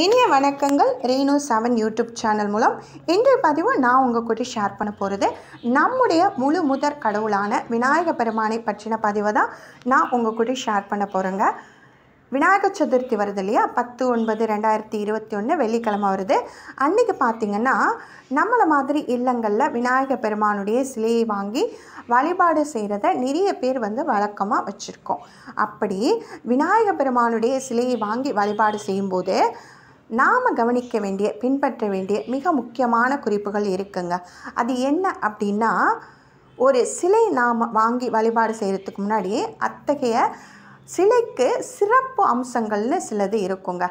இனிய வணக்கங்கள் Renu seven YouTube channel மூலம் இன்றைய பதிவு நான் உங்கள் கூட ஷேர் பண்ண போகிறது நம்முடைய முழு முதற் கடவுளான விநாயக பெருமானை பற்றின பதிவை தான் நான் உங்கள் கூட ஷேர் பண்ண போகிறேங்க விநாயகர் சதுர்த்தி வருது இல்லையா பத்து ஒன்பது ரெண்டாயிரத்தி இருபத்தி ஒன்று வெள்ளிக்கிழமை வருது அன்றைக்கி பார்த்திங்கன்னா நம்மளை மாதிரி இல்லங்களில் விநாயக பெருமானுடைய சிலையை வாங்கி வழிபாடு செய்கிறத நிறைய பேர் வந்து வழக்கமாக வச்சுருக்கோம் அப்படி விநாயக பெருமானுடைய சிலையை வாங்கி வழிபாடு செய்யும்போது நாம் கவனிக்க வேண்டிய பின்பற்ற வேண்டிய மிக முக்கியமான குறிப்புகள் இருக்குங்க அது என்ன அப்படின்னா ஒரு சிலை நாம் வாங்கி வழிபாடு செய்கிறதுக்கு முன்னாடி அத்தகைய சிலைக்கு சிறப்பு அம்சங்கள்னு சிலது இருக்குங்க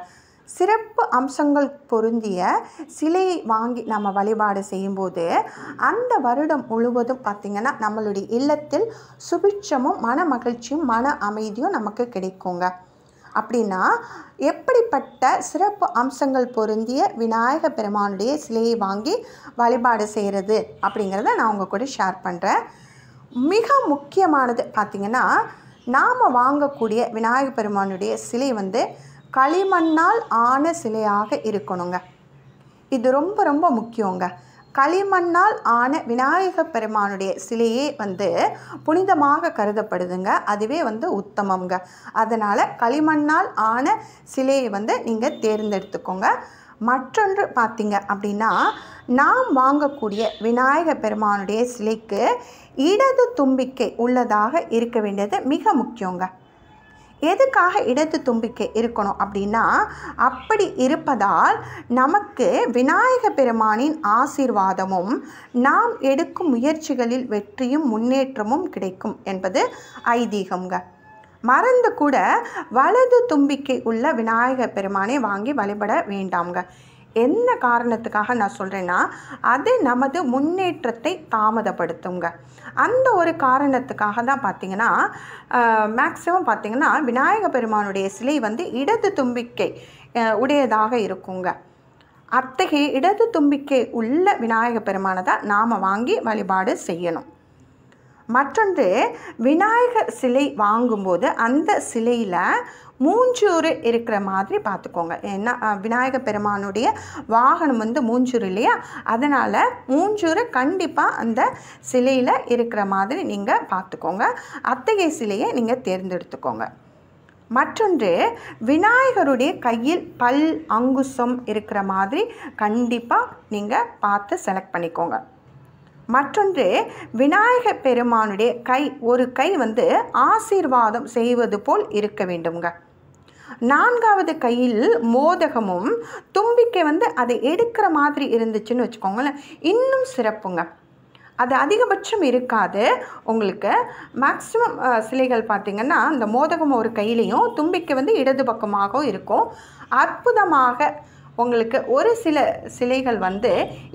சிறப்பு அம்சங்கள் பொருந்திய சிலையை வாங்கி நம்ம வழிபாடு செய்யும்போது அந்த வருடம் முழுவதும் பார்த்திங்கன்னா நம்மளுடைய இல்லத்தில் சுபிட்சமும் மன மகிழ்ச்சியும் மன அமைதியும் நமக்கு கிடைக்குங்க அப்படின்னா எப்படிப்பட்ட சிறப்பு அம்சங்கள் பொருந்திய விநாயக பெருமானுடைய சிலையை வாங்கி வழிபாடு செய்கிறது அப்படிங்கிறத நான் உங்கள் கூட ஷேர் பண்ணுறேன் மிக முக்கியமானது பார்த்திங்கன்னா நாம் வாங்கக்கூடிய விநாயக பெருமானுடைய சிலை வந்து களிமண்ணால் ஆன சிலையாக இருக்கணுங்க இது ரொம்ப ரொம்ப முக்கியங்க களிமண்ணால் ஆன விநாயக பெருமானுடைய சிலையே வந்து புனிதமாக கருதப்படுதுங்க அதுவே வந்து உத்தமங்க அதனால் களிமண்ணால் ஆன சிலையை வந்து நீங்கள் தேர்ந்தெடுத்துக்கோங்க மற்றொன்று பார்த்திங்க அப்படின்னா நாம் வாங்கக்கூடிய விநாயக பெருமானுடைய சிலைக்கு இடது தும்பிக்கை உள்ளதாக இருக்க வேண்டியது மிக முக்கியங்க எதுக்காக இடது தும்பிக்கை இருக்கணும் அப்படின்னா அப்படி இருப்பதால் நமக்கு விநாயக பெருமானின் ஆசீர்வாதமும் நாம் எடுக்கும் முயற்சிகளில் வெற்றியும் முன்னேற்றமும் கிடைக்கும் என்பது ஐதீகம்ங்க மறந்து கூட வலது தும்பிக்கை உள்ள விநாயகர் பெருமானை வாங்கி வழிபட வேண்டாம்ங்க என்ன காரணத்துக்காக நான் சொல்கிறேன்னா அது நமது முன்னேற்றத்தை தாமதப்படுத்துங்க அந்த ஒரு காரணத்துக்காக தான் பார்த்திங்கன்னா மேக்ஸிமம் பார்த்திங்கன்னா விநாயக பெருமானுடைய சிலை வந்து இடது தும்பிக்கை உடையதாக இருக்குங்க அத்தகைய இடது தும்பிக்கை உள்ள விநாயக பெருமானை தான் நாம் வாங்கி வழிபாடு செய்யணும் மற்றொன்று விநாயகர் சிலை வாங்கும்போது அந்த சிலையில் மூஞ்சூறு இருக்கிற மாதிரி பார்த்துக்கோங்க ஏன்னா விநாயக பெருமானுடைய வாகனம் வந்து மூஞ்சூறு இல்லையா அதனால் மூஞ்சூறு கண்டிப்பாக அந்த சிலையில் இருக்கிற மாதிரி நீங்கள் பார்த்துக்கோங்க அத்தகைய சிலையை நீங்கள் தேர்ந்தெடுத்துக்கோங்க மற்றொன்று விநாயகருடைய கையில் பல் அங்குசம் இருக்கிற மாதிரி கண்டிப்பாக நீங்கள் பார்த்து செலக்ட் பண்ணிக்கோங்க மற்றொன்று விநாயக பெருமானுடைய கை ஒரு கை வந்து ஆசீர்வாதம் செய்வது போல் இருக்க வேண்டுங்க நான்காவது கையில் மோதகமும் தும்பிக்கை வந்து அதை எடுக்கிற மாதிரி இருந்துச்சுன்னு வச்சுக்கோங்களேன் இன்னும் சிறப்புங்க அது அதிகபட்சம் இருக்காது உங்களுக்கு மேக்ஸிமம் சிலைகள் பார்த்திங்கன்னா அந்த மோதகம் ஒரு கையிலையும் தும்பிக்கை வந்து இடது பக்கமாகவும் இருக்கும் அற்புதமாக உங்களுக்கு ஒரு சில சிலைகள் வந்து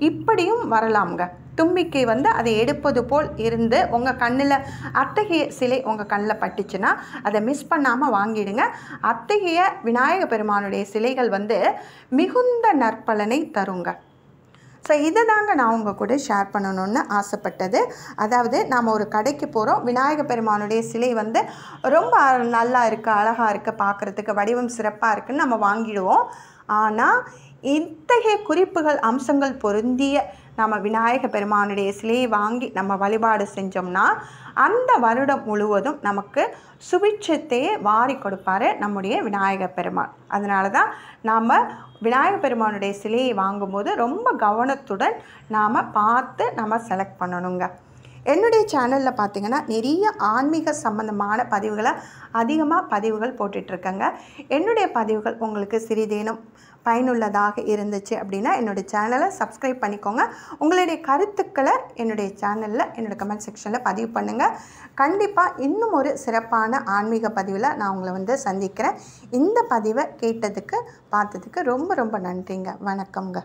இப்படியும் வரலாம்ங்க தும்பிக்கை வந்து அதை எடுப்பது போல் இருந்து உங்கள் கண்ணில் அத்தகைய சிலை உங்கள் கண்ணில் பட்டுச்சுன்னா அதை மிஸ் பண்ணாமல் வாங்கிடுங்க அத்தகைய விநாயக பெருமானுடைய சிலைகள் வந்து மிகுந்த நற்பலனை தருங்க ஸோ இதை தாங்க நான் உங்கள் கூட ஷேர் பண்ணணும்னு ஆசைப்பட்டது அதாவது நாம் ஒரு கடைக்கு போகிறோம் விநாயக பெருமானுடைய சிலை வந்து ரொம்ப நல்லா இருக்குது அழகாக இருக்குது பார்க்குறதுக்கு வடிவம் சிறப்பாக இருக்குதுன்னு நம்ம வாங்கிடுவோம் ஆனால் இத்தகைய குறிப்புகள் அம்சங்கள் பொருந்திய நம்ம விநாயக பெருமானுடைய சிலையை வாங்கி நம்ம வழிபாடு செஞ்சோம்னா அந்த வருடம் முழுவதும் நமக்கு சுபிட்சத்தையே வாரி கொடுப்பார் நம்முடைய விநாயக பெருமாள் அதனால தான் நாம் விநாயக பெருமானுடைய சிலையை வாங்கும்போது ரொம்ப கவனத்துடன் நாம் பார்த்து நம்ம செலக்ட் பண்ணணுங்க என்னுடைய சேனலில் பார்த்திங்கன்னா நிறைய ஆன்மீக சம்மந்தமான பதிவுகளை அதிகமாக பதிவுகள் போட்டுட்ருக்கேங்க என்னுடைய பதிவுகள் உங்களுக்கு சிறிதேனும் பயனுள்ளதாக இருந்துச்சு அப்படின்னா என்னுடைய சேனலை சப்ஸ்கிரைப் பண்ணிக்கோங்க உங்களுடைய கருத்துக்களை என்னுடைய சேனலில் என்னுடைய கமெண்ட் செக்ஷனில் பதிவு பண்ணுங்கள் கண்டிப்பாக இன்னும் ஒரு சிறப்பான ஆன்மீக பதிவில் நான் உங்களை வந்து சந்திக்கிறேன் இந்த பதிவை கேட்டதுக்கு பார்த்ததுக்கு ரொம்ப ரொம்ப நன்றிங்க வணக்கம்ங்க